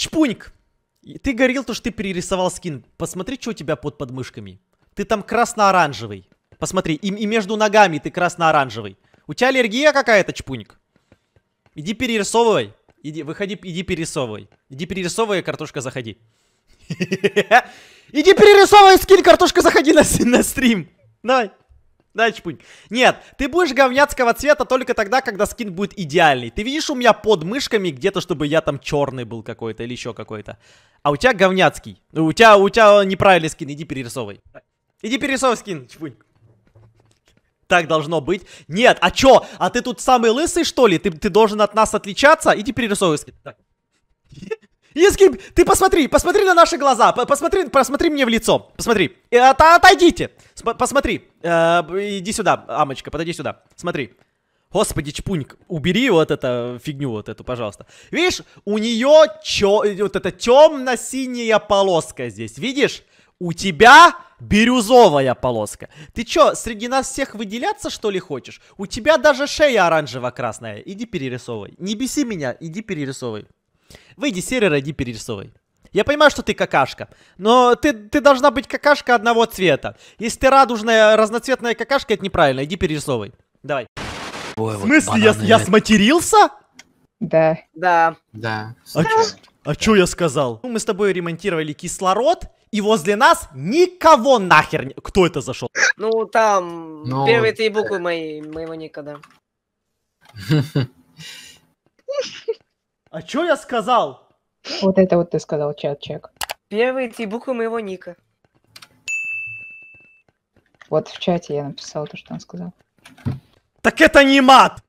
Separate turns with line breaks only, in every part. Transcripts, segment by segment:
Чпуньк, ты говорил то, что ты перерисовал скин. Посмотри, что у тебя под подмышками. Ты там красно-оранжевый. Посмотри, и, и между ногами ты красно-оранжевый. У тебя аллергия какая-то, Чпуньк? Иди перерисовывай. Иди, выходи, иди перерисовывай. Иди перерисовывай, картошка, заходи. Иди перерисовывай скин, картошка, заходи на, на стрим. Давай. Да, чпунь. Нет, ты будешь говняцкого цвета только тогда, когда скин будет идеальный. Ты видишь у меня под мышками где-то, чтобы я там черный был какой-то или еще какой-то. А у тебя говняцкий. Ну, у тебя, у тебя неправильный скин, иди перерисовывай. Иди перерисовывай скин, чпунь. Так должно быть. Нет, а чё? А ты тут самый лысый, что ли? Ты, ты должен от нас отличаться? Иди перерисовывай скин. Так. Если... Ты посмотри, посмотри на наши глаза, посмотри, посмотри мне в лицо, посмотри. Э, От, отойдите, Сп посмотри. Э, иди сюда, Амочка, подойди сюда, смотри. Господи, Чпуньк, убери вот эту фигню вот эту, пожалуйста. Видишь, у нее чё, вот эта темно-синяя полоска здесь, видишь? У тебя бирюзовая полоска. Ты чё, среди нас всех выделяться, что ли, хочешь? У тебя даже шея оранжево-красная. Иди перерисовывай. Не беси меня, иди перерисовывай. Выйди с сервера, иди перерисовывай. Я понимаю, что ты какашка, но ты, ты должна быть какашка одного цвета. Если ты радужная, разноцветная какашка, это неправильно. Иди перерисовывай. Давай. Ой, в смысле, вот я, я сматерился? Да. Да. Да. А, да. Чё, а чё я сказал? Ну, мы с тобой ремонтировали кислород, и возле нас никого нахер не... Кто это зашел? Ну, там Но... Ну, первые три э. буквы мои, моего никогда. А чё я сказал? Вот это вот ты сказал, чат-чек. Первые три буквы моего ника. Вот в чате я написал то, что он сказал. Так это не мат!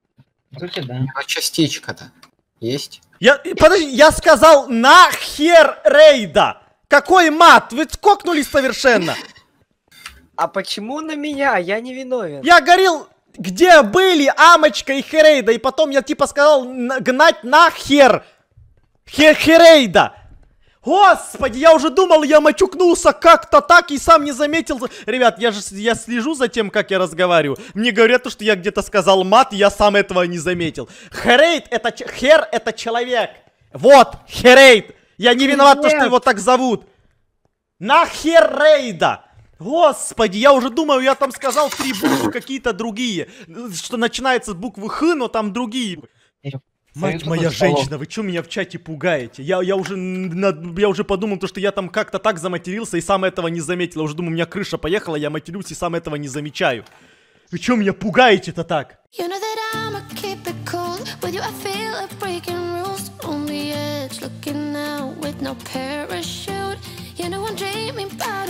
Сути, да. А частичка-то есть? Я, подожди, я сказал нахер рейда! Какой мат? Вы скокнули совершенно! А почему на меня? Я не виновен. Я горел где были Амочка и Херейда? И потом я типа сказал гнать нахер Хер Херейда. Господи, я уже думал, я мочукнулся как-то так и сам не заметил. Ребят, я же я слежу за тем, как я разговариваю. Мне говорят, что я где-то сказал мат, я сам этого не заметил. Херейд это хер это человек. Вот, Херейд. Я не виноват, Нет. то, что его так зовут. Нахер Рейда. Господи, я уже думаю, я там сказал три буквы какие-то другие. Что начинается с буквы Х, но там другие. Мать моя женщина, вы что меня в чате пугаете? Я, я, уже, я уже подумал, то, что я там как-то так заматерился и сам этого не заметил. уже думаю, у меня крыша поехала, я матерюсь и сам этого не замечаю. Вы что меня пугаете-то так? You know that I'ma keep it cool.